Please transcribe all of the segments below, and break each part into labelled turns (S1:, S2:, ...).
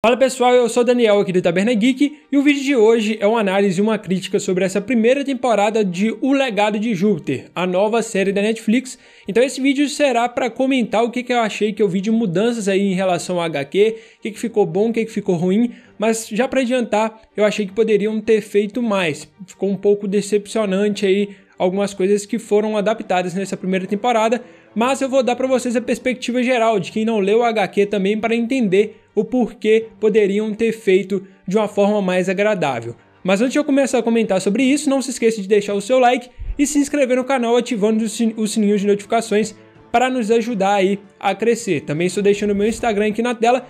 S1: Fala pessoal, eu sou Daniel aqui do Taberna Geek e o vídeo de hoje é uma análise e uma crítica sobre essa primeira temporada de O Legado de Júpiter, a nova série da Netflix. Então esse vídeo será para comentar o que, que eu achei que eu vi de mudanças aí em relação ao HQ, o que, que ficou bom, o que, que ficou ruim, mas já para adiantar, eu achei que poderiam ter feito mais. Ficou um pouco decepcionante aí algumas coisas que foram adaptadas nessa primeira temporada, mas eu vou dar para vocês a perspectiva geral de quem não leu o HQ também para entender o porquê poderiam ter feito de uma forma mais agradável. Mas antes de eu começar a comentar sobre isso, não se esqueça de deixar o seu like e se inscrever no canal ativando o sininho de notificações para nos ajudar aí a crescer. Também estou deixando meu Instagram aqui na tela,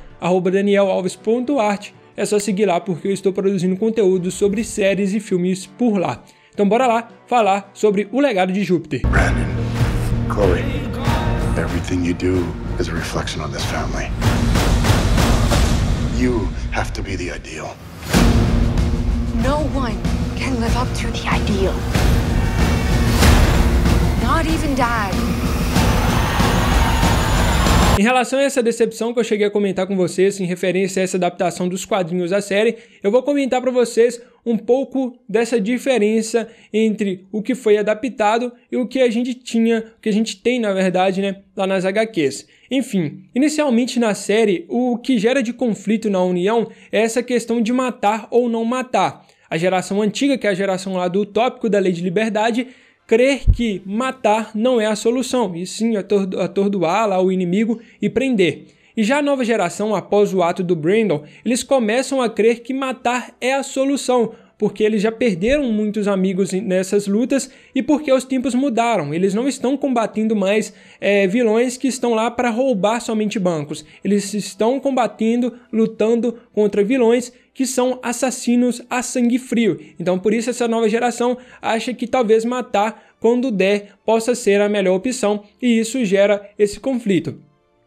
S1: danielalves.art. É só seguir lá porque eu estou produzindo conteúdo sobre séries e filmes por lá. Então bora lá falar sobre o legado de Júpiter. Brandon, Chloe, everything you do is a reflection on this family. You have to be the ideal. No one can live up to the ideal. Not even dad. Em relação a essa decepção que eu cheguei a comentar com vocês em referência a essa adaptação dos quadrinhos à série, eu vou comentar para vocês um pouco dessa diferença entre o que foi adaptado e o que a gente tinha, o que a gente tem na verdade, né, lá nas HQs. Enfim, inicialmente na série, o que gera de conflito na União é essa questão de matar ou não matar. A geração antiga, que é a geração lá do utópico da Lei de Liberdade, crer que matar não é a solução, e sim atordoar lá o inimigo e prender. E já a nova geração, após o ato do Brandon, eles começam a crer que matar é a solução, porque eles já perderam muitos amigos nessas lutas e porque os tempos mudaram. Eles não estão combatendo mais é, vilões que estão lá para roubar somente bancos. Eles estão combatendo, lutando contra vilões que são assassinos a sangue frio. Então, por isso, essa nova geração acha que talvez matar quando der possa ser a melhor opção e isso gera esse conflito.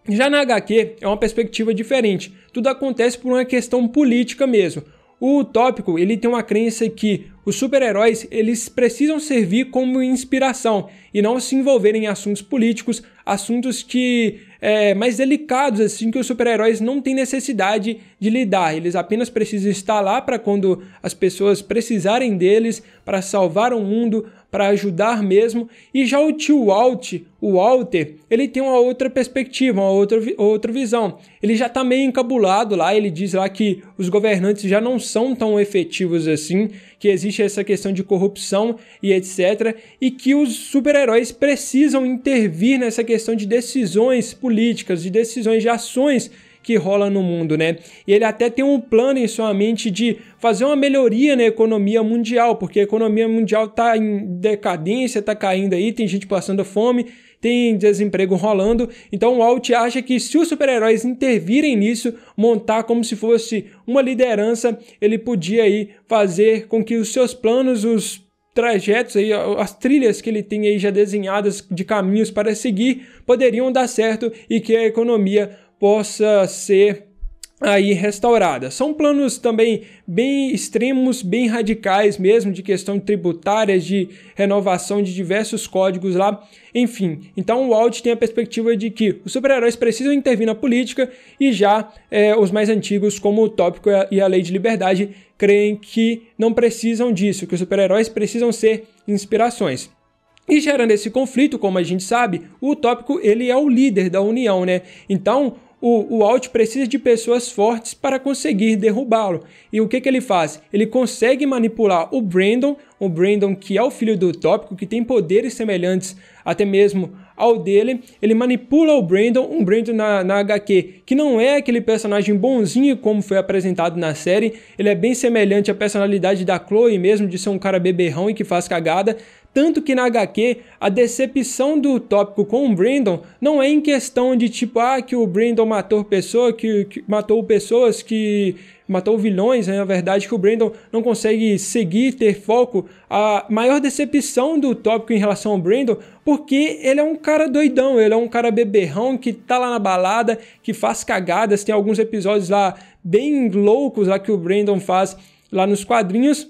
S1: Já na HQ é uma perspectiva diferente. Tudo acontece por uma questão política mesmo. O utópico, ele tem uma crença que os super-heróis, eles precisam servir como inspiração e não se envolverem em assuntos políticos, assuntos que é, mais delicados assim que os super-heróis não têm necessidade de lidar. Eles apenas precisam estar lá para quando as pessoas precisarem deles para salvar o mundo, para ajudar mesmo. E já o tio Walt, o Walter, ele tem uma outra perspectiva, uma outra, outra visão. Ele já está meio encabulado lá, ele diz lá que os governantes já não são tão efetivos assim, que existe essa questão de corrupção e etc, e que os super heróis precisam intervir nessa questão de decisões políticas, de decisões de ações que rola no mundo, né? E ele até tem um plano em sua mente de fazer uma melhoria na economia mundial, porque a economia mundial tá em decadência, tá caindo aí, tem gente passando fome, tem desemprego rolando. Então o Walt acha que se os super-heróis intervirem nisso, montar como se fosse uma liderança, ele podia aí fazer com que os seus planos, os trajetos aí, as trilhas que ele tem aí já desenhadas de caminhos para seguir poderiam dar certo e que a economia possa ser aí restaurada. São planos também bem extremos, bem radicais mesmo, de questão tributária, de renovação de diversos códigos lá, enfim. Então o Walt tem a perspectiva de que os super-heróis precisam intervir na política e já é, os mais antigos, como o Tópico e a Lei de Liberdade, creem que não precisam disso, que os super-heróis precisam ser inspirações. E gerando esse conflito, como a gente sabe, o utópico ele é o líder da união, né? Então, o, o Alt precisa de pessoas fortes para conseguir derrubá-lo. E o que, que ele faz? Ele consegue manipular o Brandon, o Brandon que é o filho do Tópico, que tem poderes semelhantes até mesmo ao dele, ele manipula o Brandon, um Brandon na, na HQ que não é aquele personagem bonzinho como foi apresentado na série, ele é bem semelhante à personalidade da Chloe mesmo, de ser um cara beberrão e que faz cagada, tanto que na HQ, a decepção do tópico com o Brandon não é em questão de tipo, ah, que o Brandon matou pessoa, que, que matou pessoas, que matou vilões, é a verdade é que o Brandon não consegue seguir, ter foco. A maior decepção do tópico em relação ao Brandon, porque ele é um cara doidão, ele é um cara beberrão que tá lá na balada, que faz cagadas, tem alguns episódios lá bem loucos lá que o Brandon faz lá nos quadrinhos.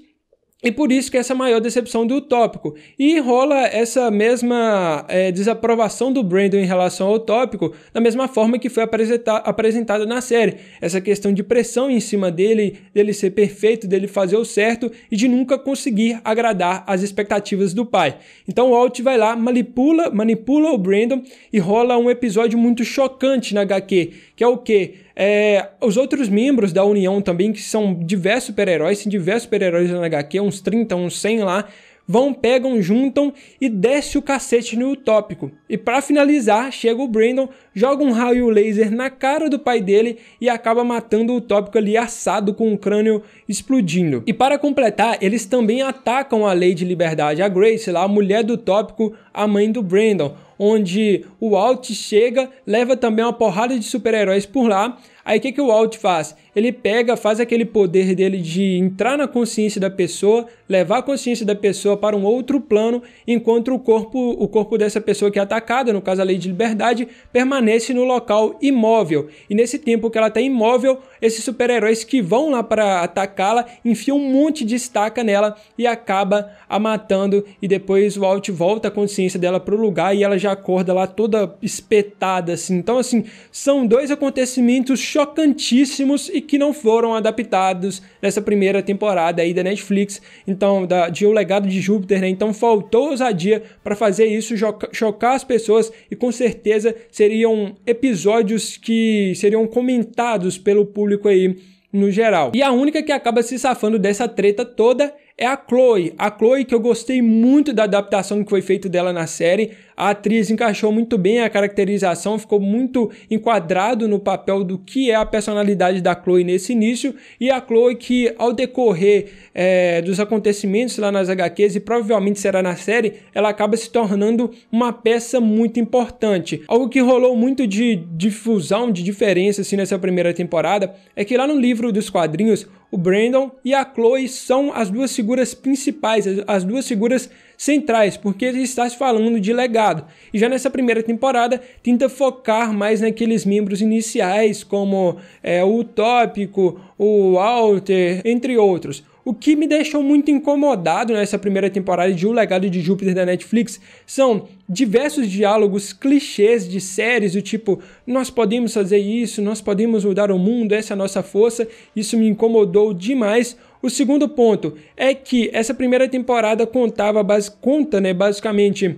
S1: E por isso que é essa maior decepção do tópico. E rola essa mesma é, desaprovação do Brandon em relação ao tópico, da mesma forma que foi apresenta apresentada na série. Essa questão de pressão em cima dele, dele ser perfeito, dele fazer o certo e de nunca conseguir agradar as expectativas do pai. Então o Walt vai lá, manipula, manipula o Brandon e rola um episódio muito chocante na HQ, que é o que? É, os outros membros da União também, que são diversos super-heróis, tem diversos super-heróis na HQ, uns 30, uns 100 lá, vão, pegam, juntam e desce o cacete no utópico. E para finalizar, chega o Brandon, joga um raio laser na cara do pai dele e acaba matando o utópico ali assado com o crânio explodindo. E para completar, eles também atacam a Lei de Liberdade, a Grace, lá, a mulher do utópico, a mãe do Brandon onde o Alt chega, leva também uma porrada de super-heróis por lá. Aí o que, que o Alt faz? Ele pega, faz aquele poder dele de entrar na consciência da pessoa, levar a consciência da pessoa para um outro plano, enquanto o corpo, o corpo dessa pessoa que é atacada, no caso a Lei de Liberdade, permanece no local imóvel. E nesse tempo que ela está imóvel, esses super-heróis que vão lá para atacá-la enfiam um monte de estaca nela e acaba a matando. E depois o Alt volta a consciência dela pro lugar e ela já acorda lá toda espetada, assim. Então, assim, são dois acontecimentos chocantíssimos e que não foram adaptados nessa primeira temporada aí da Netflix, então, da, de O Legado de Júpiter, né? Então faltou ousadia para fazer isso, chocar as pessoas e com certeza seriam episódios que seriam comentados pelo público público aí no geral. E a única que acaba se safando dessa treta toda é a Chloe. A Chloe que eu gostei muito da adaptação que foi feita dela na série. A atriz encaixou muito bem a caracterização, ficou muito enquadrado no papel do que é a personalidade da Chloe nesse início. E a Chloe que ao decorrer é, dos acontecimentos lá nas HQs e provavelmente será na série, ela acaba se tornando uma peça muito importante. Algo que rolou muito de difusão, de diferença assim nessa primeira temporada, é que lá no livro dos quadrinhos o Brandon e a Chloe são as duas figuras principais, as duas figuras centrais, porque está se falando de legado. E já nessa primeira temporada, tenta focar mais naqueles membros iniciais, como é, o Tópico, o Walter, entre outros. O que me deixou muito incomodado nessa primeira temporada de O Legado de Júpiter da Netflix são diversos diálogos clichês de séries do tipo nós podemos fazer isso, nós podemos mudar o mundo, essa é a nossa força. Isso me incomodou demais. O segundo ponto é que essa primeira temporada contava conta, né, basicamente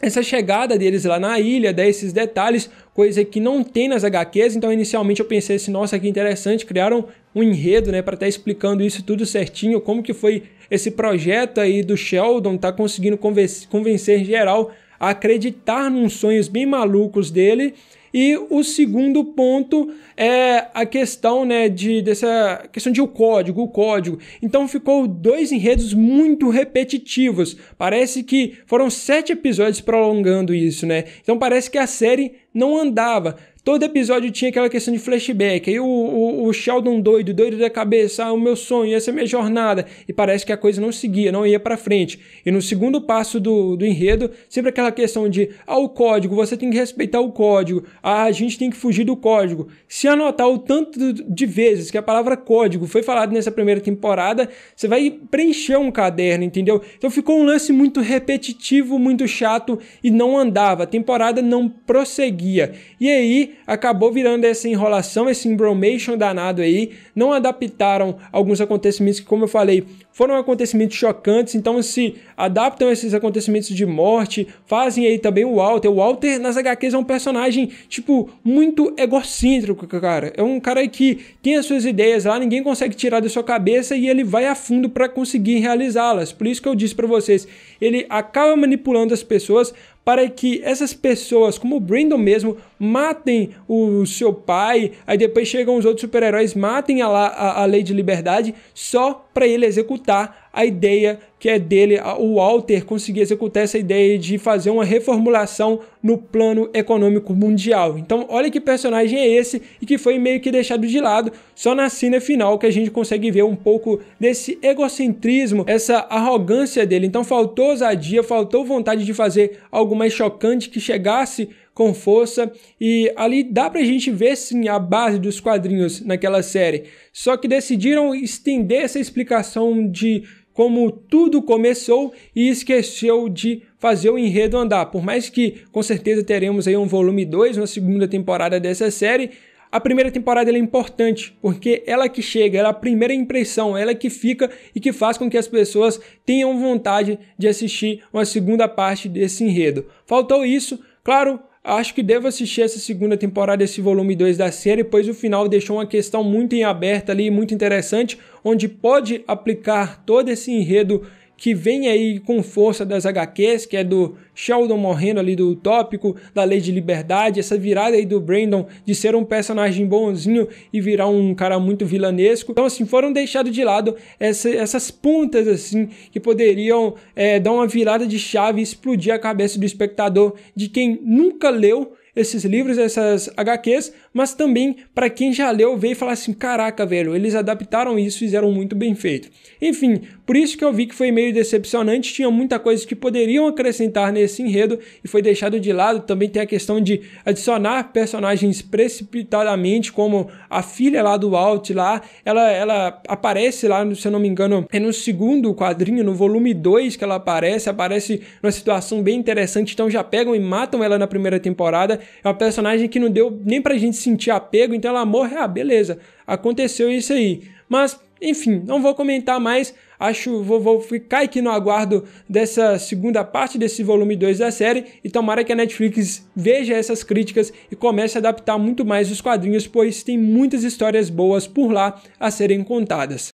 S1: essa chegada deles lá na ilha, dá esses detalhes, coisa que não tem nas HQs, então inicialmente eu pensei assim, nossa, que interessante, criaram um enredo, né, para estar tá explicando isso tudo certinho, como que foi esse projeto aí do Sheldon tá conseguindo convencer geral a acreditar nos sonhos bem malucos dele. E o segundo ponto é a questão, né, de dessa questão de o código, o código. Então ficou dois enredos muito repetitivos. Parece que foram sete episódios prolongando isso, né? Então parece que a série não andava. Todo episódio tinha aquela questão de flashback. Aí o, o, o Sheldon doido, doido da cabeça, ah, o meu sonho, essa é a minha jornada. E parece que a coisa não seguia, não ia para frente. E no segundo passo do, do enredo, sempre aquela questão de, ah, o código, você tem que respeitar o código. Ah, a gente tem que fugir do código. Se anotar o tanto de vezes que a palavra código foi falada nessa primeira temporada, você vai preencher um caderno, entendeu? Então ficou um lance muito repetitivo, muito chato e não andava. A temporada não prosseguia. E aí acabou virando essa enrolação, esse embromation danado aí. Não adaptaram alguns acontecimentos que, como eu falei, foram acontecimentos chocantes, então se adaptam esses acontecimentos de morte, fazem aí também o Walter. O Walter nas HQs é um personagem, tipo, muito egocêntrico, cara. É um cara que tem as suas ideias lá, ninguém consegue tirar da sua cabeça e ele vai a fundo para conseguir realizá-las. Por isso que eu disse para vocês, ele acaba manipulando as pessoas, para que essas pessoas, como o Brandon mesmo, matem o seu pai, aí depois chegam os outros super-heróis, matem a, a, a Lei de Liberdade, só para ele executar a ideia que é dele, o Walter conseguir executar essa ideia de fazer uma reformulação no plano econômico mundial. Então, olha que personagem é esse e que foi meio que deixado de lado, só na cena final que a gente consegue ver um pouco desse egocentrismo, essa arrogância dele. Então, faltou ousadia, faltou vontade de fazer algo mais chocante que chegasse com força. E ali dá pra gente ver sim a base dos quadrinhos naquela série. Só que decidiram estender essa explicação de como tudo começou e esqueceu de fazer o enredo andar. Por mais que com certeza teremos aí um volume 2 na segunda temporada dessa série, a primeira temporada é importante, porque ela que chega, ela é a primeira impressão, ela é que fica e que faz com que as pessoas tenham vontade de assistir uma segunda parte desse enredo. Faltou isso, claro, Acho que devo assistir essa segunda temporada, esse volume 2 da série, pois o final deixou uma questão muito em aberta ali, muito interessante, onde pode aplicar todo esse enredo que vem aí com força das HQs, que é do Sheldon morrendo ali do utópico, da Lei de Liberdade, essa virada aí do Brandon de ser um personagem bonzinho e virar um cara muito vilanesco. Então, assim, foram deixados de lado essa, essas pontas, assim, que poderiam é, dar uma virada de chave e explodir a cabeça do espectador, de quem nunca leu esses livros, essas HQs, mas também para quem já leu veio falar assim: caraca, velho, eles adaptaram isso e fizeram muito bem feito. Enfim, por isso que eu vi que foi meio decepcionante, tinha muita coisa que poderiam acrescentar nesse enredo e foi deixado de lado. Também tem a questão de adicionar personagens precipitadamente, como a filha lá do Walt lá, ela, ela aparece lá, se eu não me engano, é no segundo quadrinho, no volume 2 que ela aparece, aparece numa situação bem interessante, então já pegam e matam ela na primeira temporada. É uma personagem que não deu nem pra gente se sentir apego, então ela morre, ah, beleza, aconteceu isso aí. Mas, enfim, não vou comentar mais, acho, vou, vou ficar aqui no aguardo dessa segunda parte desse volume 2 da série, e tomara que a Netflix veja essas críticas e comece a adaptar muito mais os quadrinhos, pois tem muitas histórias boas por lá a serem contadas.